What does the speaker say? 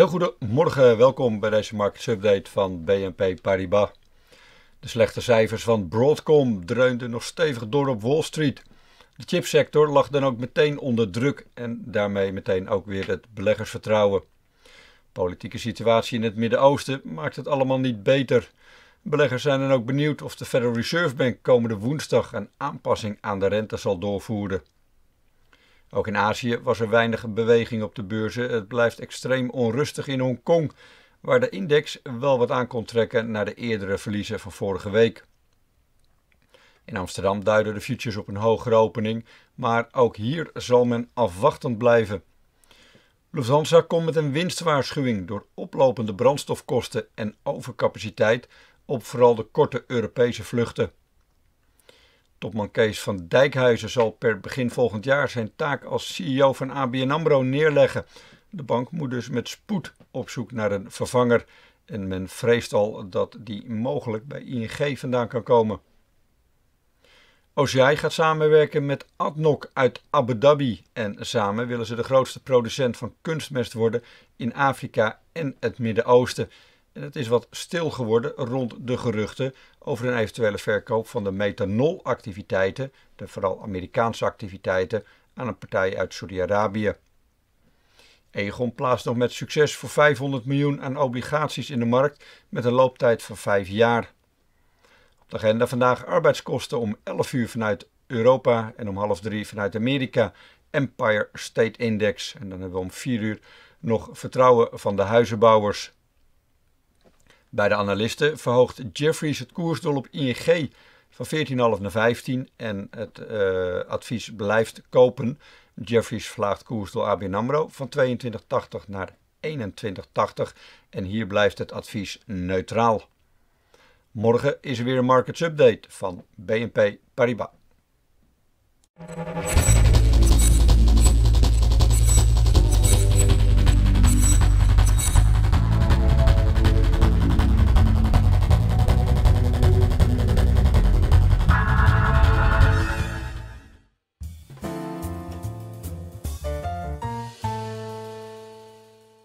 Heel goedemorgen, welkom bij deze marketsupdate van BNP Paribas. De slechte cijfers van Broadcom dreunden nog stevig door op Wall Street. De chipsector lag dan ook meteen onder druk en daarmee meteen ook weer het beleggersvertrouwen. De politieke situatie in het Midden-Oosten maakt het allemaal niet beter. Beleggers zijn dan ook benieuwd of de Federal Reserve Bank komende woensdag een aanpassing aan de rente zal doorvoeren. Ook in Azië was er weinig beweging op de beurzen. Het blijft extreem onrustig in Hongkong, waar de index wel wat aan kon trekken naar de eerdere verliezen van vorige week. In Amsterdam duiden de futures op een hogere opening, maar ook hier zal men afwachtend blijven. Lufthansa komt met een winstwaarschuwing door oplopende brandstofkosten en overcapaciteit op vooral de korte Europese vluchten. Topman Kees van Dijkhuizen zal per begin volgend jaar zijn taak als CEO van ABN AMRO neerleggen. De bank moet dus met spoed op zoek naar een vervanger. En men vreest al dat die mogelijk bij ING vandaan kan komen. OCI gaat samenwerken met ADNOC uit Abu Dhabi. En samen willen ze de grootste producent van kunstmest worden in Afrika en het Midden-Oosten. En het is wat stil geworden rond de geruchten over een eventuele verkoop van de methanolactiviteiten, de vooral Amerikaanse activiteiten, aan een partij uit Saudi-Arabië. Egon plaatst nog met succes voor 500 miljoen aan obligaties in de markt met een looptijd van 5 jaar. Op de agenda vandaag arbeidskosten om 11 uur vanuit Europa en om half drie vanuit Amerika. Empire State Index. En dan hebben we om 4 uur nog vertrouwen van de huizenbouwers. Bij de analisten verhoogt Jeffries het koersdoel op ING van 14,5 naar 15 en het eh, advies blijft kopen. Jeffries verlaagt koersdoel ABN AMRO van 22,80 naar 21,80 en hier blijft het advies neutraal. Morgen is er weer een markets update van BNP Paribas.